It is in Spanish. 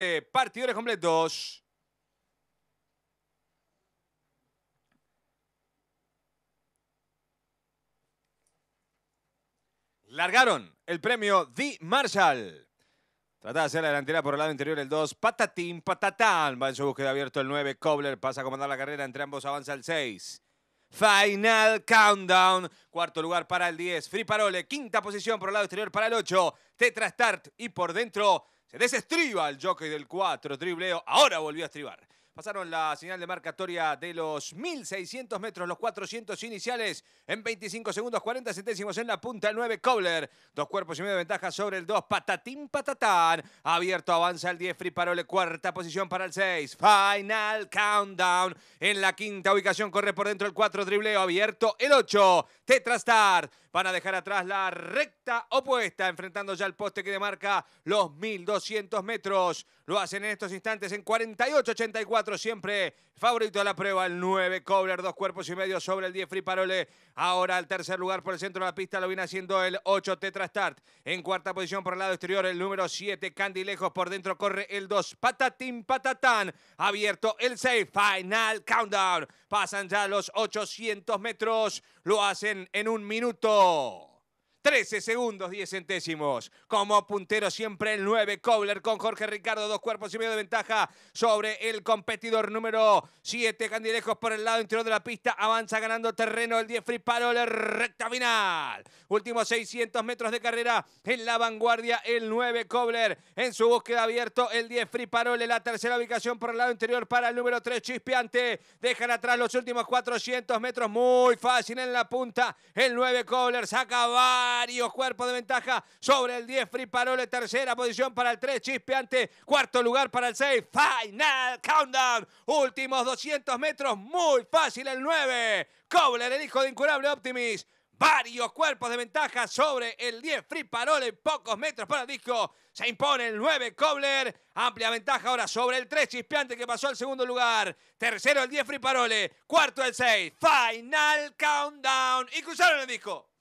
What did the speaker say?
Eh, de partidores completos. Largaron el premio The Marshall. Trata de hacer la delantera por el lado interior el 2. Patatín, patatán. Va en su búsqueda abierto el 9. Cobler pasa a comandar la carrera. Entre ambos avanza el 6. Final Countdown. Cuarto lugar para el 10. Free Parole. Quinta posición por el lado exterior para el 8. Tetra Start. Y por dentro se desestriba el jockey del 4, tripleo, e ahora volvió a estribar. Pasaron la señal de marcatoria de los 1.600 metros, los 400 iniciales en 25 segundos, 40 centésimos en la punta, el 9 Cobler. Dos cuerpos y medio de ventaja sobre el 2, patatín, patatán. Abierto, avanza el 10, Free Parole, cuarta posición para el 6. Final Countdown. En la quinta ubicación corre por dentro el 4, dribleo abierto, el 8, Tetrastar. Van a dejar atrás la recta opuesta, enfrentando ya el poste que demarca los 1.200 metros. Lo hacen en estos instantes en 48, 84 siempre favorito a la prueba, el 9, Cobler, dos cuerpos y medio sobre el 10, Free Parole. Ahora al tercer lugar por el centro de la pista lo viene haciendo el 8, Tetra Start. En cuarta posición por el lado exterior, el número 7, Lejos Por dentro corre el 2, Patatín Patatán. Abierto el 6, Final Countdown. Pasan ya los 800 metros, lo hacen en un minuto. 13 segundos, 10 centésimos. Como puntero siempre el 9, Cobler con Jorge Ricardo, dos cuerpos y medio de ventaja sobre el competidor número 7, Candilejos por el lado interior de la pista, avanza ganando terreno el 10 Free Parole recta final. Últimos 600 metros de carrera en la vanguardia, el 9 Cobler en su búsqueda abierto, el 10 Free Parole, la tercera ubicación por el lado interior para el número 3 Chispeante. Dejan atrás los últimos 400 metros, muy fácil en la punta, el 9 Cobler saca va varios cuerpos de ventaja sobre el 10. Free Parole, tercera posición para el 3, Chispeante, cuarto lugar para el 6, Final Countdown. Últimos 200 metros, muy fácil el 9. Cobler, el hijo de Incurable Optimist. Varios cuerpos de ventaja sobre el 10. Free Parole, pocos metros para el disco. Se impone el 9 Cobbler. Amplia ventaja ahora sobre el 3 Chispeante que pasó al segundo lugar. Tercero el 10 Free Parole. Cuarto el 6. Final Countdown. Y cruzaron el disco.